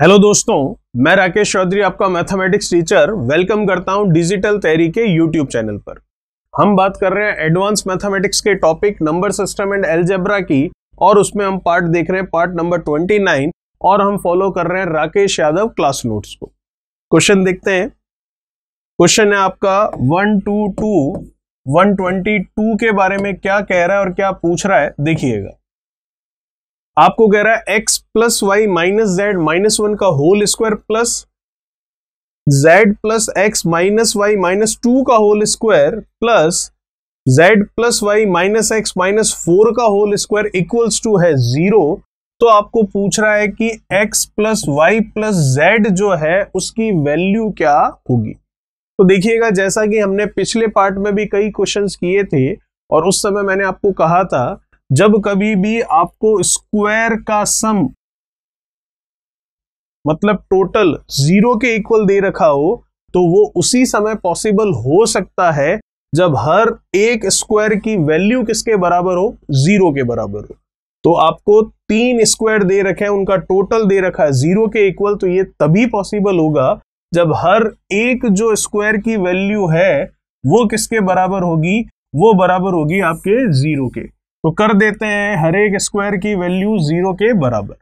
hello दोस्तों मैं राकेश चौधरी आपका मैथमेटिक्स टीचर वेलकम करता हूं डिजिटल तैरी के यूट्यूब चैनल पर हम बात कर रहे हैं एडवांस मैथमेटिक्स के topic number system and algebra की और उसमें हम पार्ट देख रहे हैं पार्ट नंबर 29 और हम फॉलो कर रहे हैं राकेश यादव क्लास नोट्स को क्वेश्चन देखते हैं क्वेश्चन है आपका one two two one twenty two के बारे में क्या कह रहा है और क्या पूछ रहा है देखिएगा आपको कह रहा है x plus y minus z minus one का whole square plus z plus x minus y minus two का whole square plus z plus y minus x minus four का होल स्क्वायर इक्वल्स टू है zero तो आपको पूछ रहा है कि x plus y plus z जो है उसकी वैल्यू क्या होगी तो देखिएगा जैसा कि हमने पिछले पार्ट में भी कई क्वेश्चंस किए थे और उस समय मैंने आपको कहा था जब कभी भी आपको स्क्वायर का सम मतलब टोटल जीरो के इक्वल दे रखा हो तो वो उसी समय पॉसिबल हो सकता है जब हर एक स्क्वायर की वैल्यू किसके बराबर हो जीरो के बराबर हो तो आपको तीन स्क्वायर दे रखे हैं उनका टोटल दे रखा है जीरो के इक्वल तो ये तभी पॉसिबल होगा जब हर एक जो स्क्वायर की वैल्यू है वो किसके बराबर होगी वो बराबर होगी आपके जीरो के तो कर देते हैं हर एक स्क्वायर की वैल्यू जीरो के बराबर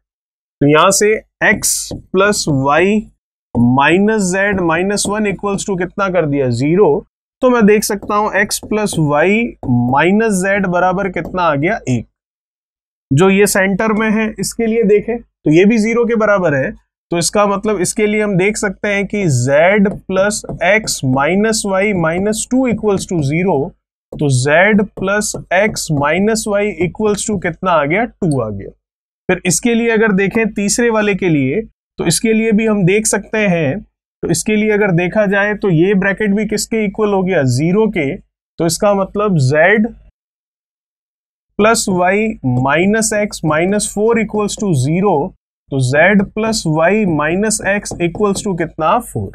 तो यहां से x plus y minus z minus one equals to कितना कर दिया जीरो तो मैं देख सकता हूं x plus y minus z बराबर कितना आ गया एक जो ये सेंटर में है इसके लिए देखें तो ये भी जीरो के बराबर है तो इसका मतलब इसके लिए हम देख सकते हैं कि z plus x minus y minus two equals to zero तो z plus x minus y equals to कितना आ गया टू आ गया फिर इसके लिए अगर देखें तीसरे वाले के लिए तो इसके लिए भी हम देख सकते हैं तो इसके लिए अगर देखा जाए तो ये ब्रैकेट भी किसके इक्वल हो गया जीरो के तो इसका मतलब z plus y minus x minus four equals to zero तो z plus y minus x equals to कितना फोर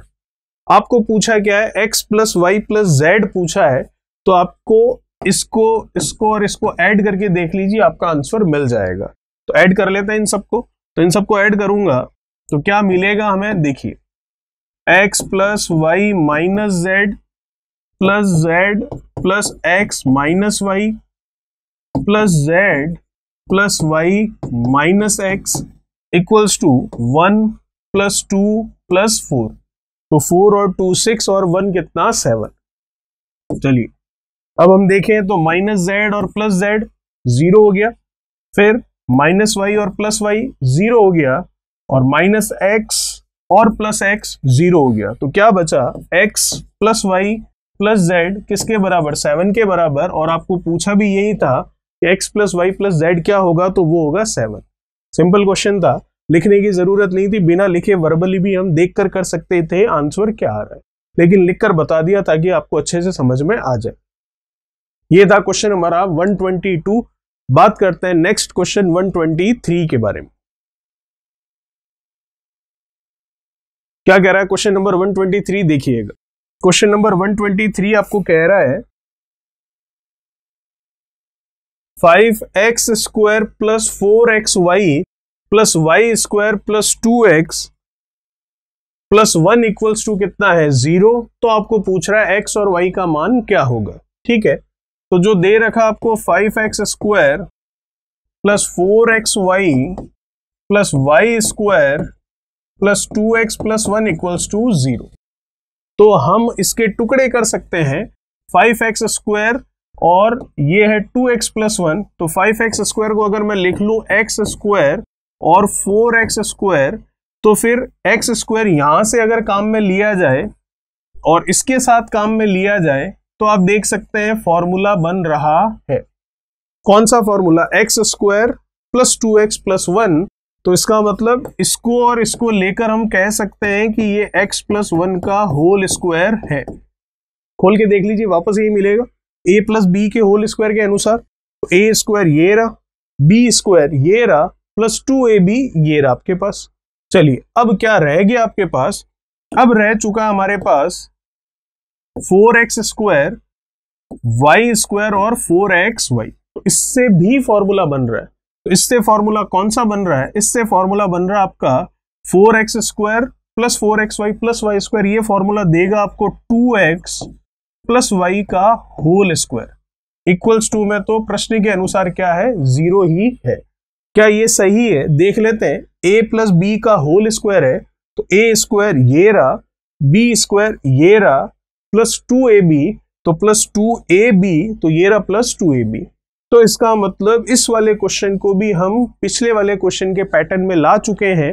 आपको पूछा क्या है x plus y plus z पूछा है तो आपको इसको इसको और इसको ऐड करके देख लीजिए आपका आंसर मिल जाएगा तो ऐड कर लेते हैं इन सबको तो इन सबको ऐड करूंगा तो क्या मिलेगा हमें देखिए x plus y minus z plus z plus x minus y plus z plus y minus x equals to one plus two plus four तो फोर और टू सिक्स और वन कितना सेवन चलिए अब हम देखें तो माइनस जेड और प्लस जेड जीरो हो गया फिर माइनस वाई और प्लस वाई जीरो हो गया और माइनस एक्स और प्लस एक्स जीरो हो गया तो क्या बचा x plus y plus z किसके बराबर सेवन के बराबर और आपको पूछा भी यही था कि x plus y plus z क्या होगा तो वो होगा सेवन सिंपल क्वेश्चन था लिखने की जरूरत नहीं थी बिना लिखे वर्बली भी हम देख कर कर सकते थे आंसर क्या आ रहा है लेकिन लिखकर बता दिया ताकि आपको अच्छे से समझ में आ जाए ये था क्वेश्चन हमारा 122 बात करते हैं नेक्स्ट क्वेश्चन 123 के बारे में क्या कह रहा है क्वेश्चन नंबर 123 देखिएगा क्वेश्चन नंबर 123 आपको कह रहा है five x square plus four x y plus y square plus two x plus one equals to कितना है जीरो तो आपको पूछ रहा है एक्स और वाई का मान क्या होगा ठीक है तो जो दे रखा आपको five x square plus four x y plus y square plus two x plus one equals to zero तो हम इसके टुकड़े कर सकते हैं फाइव एक्स स्क्वायर और ये है टू एक्स प्लस वन तो फाइव एक्स स्क्वायर को अगर मैं लिख लूँ एक्स स्क्वायर और फोर एक्स स्क्वायर तो फिर एक्स स्क्वायर यहाँ से अगर काम में लिया जाए और इसके साथ काम में लिया जाए तो आप देख सकते हैं फॉर्मूला बन रहा है कौन सा formula x square plus two x plus one तो इसका मतलब इसको और इसको लेकर हम कह सकते हैं कि ये एक्स प्लस वन का होल स्क्वायर है खोल के देख लीजिए वापस यही मिलेगा ए प्लस बी के होल स्क्वायर के अनुसार तो ए स्क्वायर ये रहा बी स्क्वायर ये रहा प्लस टू ए बी ये रहा आपके पास चलिए अब क्या रह गया आपके पास अब रह चुका हमारे पास four x square y square और फोर एक्स वाई तो इससे भी फॉर्मूला बन रहा है तो इससे फॉर्मूला कौन सा बन रहा है इससे फॉर्मूला बन रहा है आपका four x square plus four x y plus y square ये फॉर्मूला देगा आपको टू एक्स प्लस वाई का होल स्क्वायर इक्वल्स टू में तो प्रश्न के अनुसार क्या है जीरो ही है क्या ये सही है देख लेते हैं ए प्लस बी का होल स्क्वायर है तो ए स्क्वायर ये रहा बी स्क्वायर ये रहा प्लस टू ए बी तो प्लस टू ए बी तो ये रहा प्लस टू ए बी तो इसका मतलब इस वाले क्वेश्चन को भी हम पिछले वाले क्वेश्चन के पैटर्न में ला चुके हैं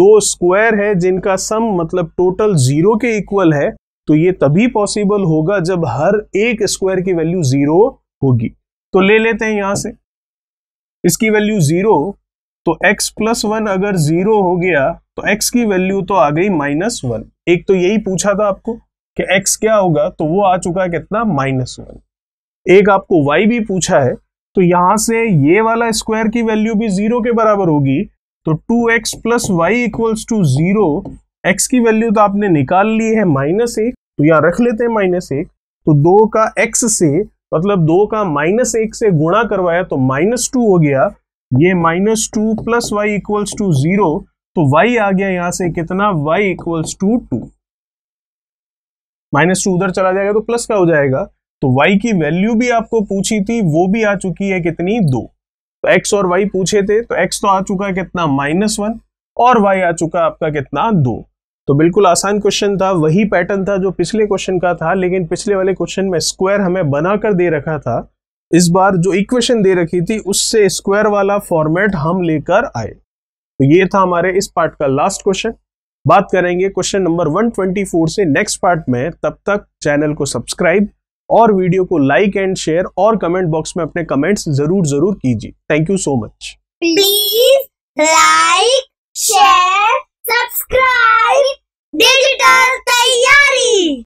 दो स्क्वायर है जिनका सम मतलब टोटल जीरो के इक्वल है तो ये तभी पॉसिबल होगा जब हर एक स्क्वायर की वैल्यू जीरो होगी तो ले लेते हैं यहां से इसकी वैल्यू जीरो तो x प्लस वन अगर जीरो हो गया तो x की वैल्यू तो आ गई माइनस वन एक तो यही पूछा था आपको कि x क्या होगा तो वो आ चुका है कितना माइनस वन एक आपको y भी पूछा है तो यहां से ये वाला स्क्वायर की वैल्यू भी जीरो के बराबर होगी तो two x plus y equals to zero x की वैल्यू तो आपने निकाल ली है माइनस एक तो यहाँ रख लेते हैं माइनस एक तो दो का x से मतलब दो का माइनस एक से गुणा करवाया तो माइनस टू हो गया ये minus two plus y equals to zero तो y आ गया यहां से कितना y equals to two minus two उधर चला जाएगा तो प्लस का हो जाएगा तो वाई की वैल्यू भी आपको पूछी थी वो भी आ चुकी है कितनी दो तो एक्स और वाई पूछे थे तो एक्स तो आ चुका है कितना माइनस वन और वाई आ चुका आपका कितना दो तो बिल्कुल आसान क्वेश्चन था वही पैटर्न था जो पिछले क्वेश्चन का था लेकिन पिछले वाले क्वेश्चन में स्क्वायर हमें बनाकर दे रखा था इस बार जो इक्वेशन दे रखी थी उससे स्क्वायर वाला फॉर्मेट हम लेकर आए तो ये था हमारे इस पार्ट का लास्ट क्वेश्चन बात करेंगे क्वेश्चन नंबर 124 से नेक्स्ट पार्ट में तब तक चैनल को सब्सक्राइब और वीडियो को लाइक एंड शेयर और कमेंट बॉक्स में अपने कमेंट्स जरूर जरूर कीजिए thank you so much please like share subscribe digital तैयारी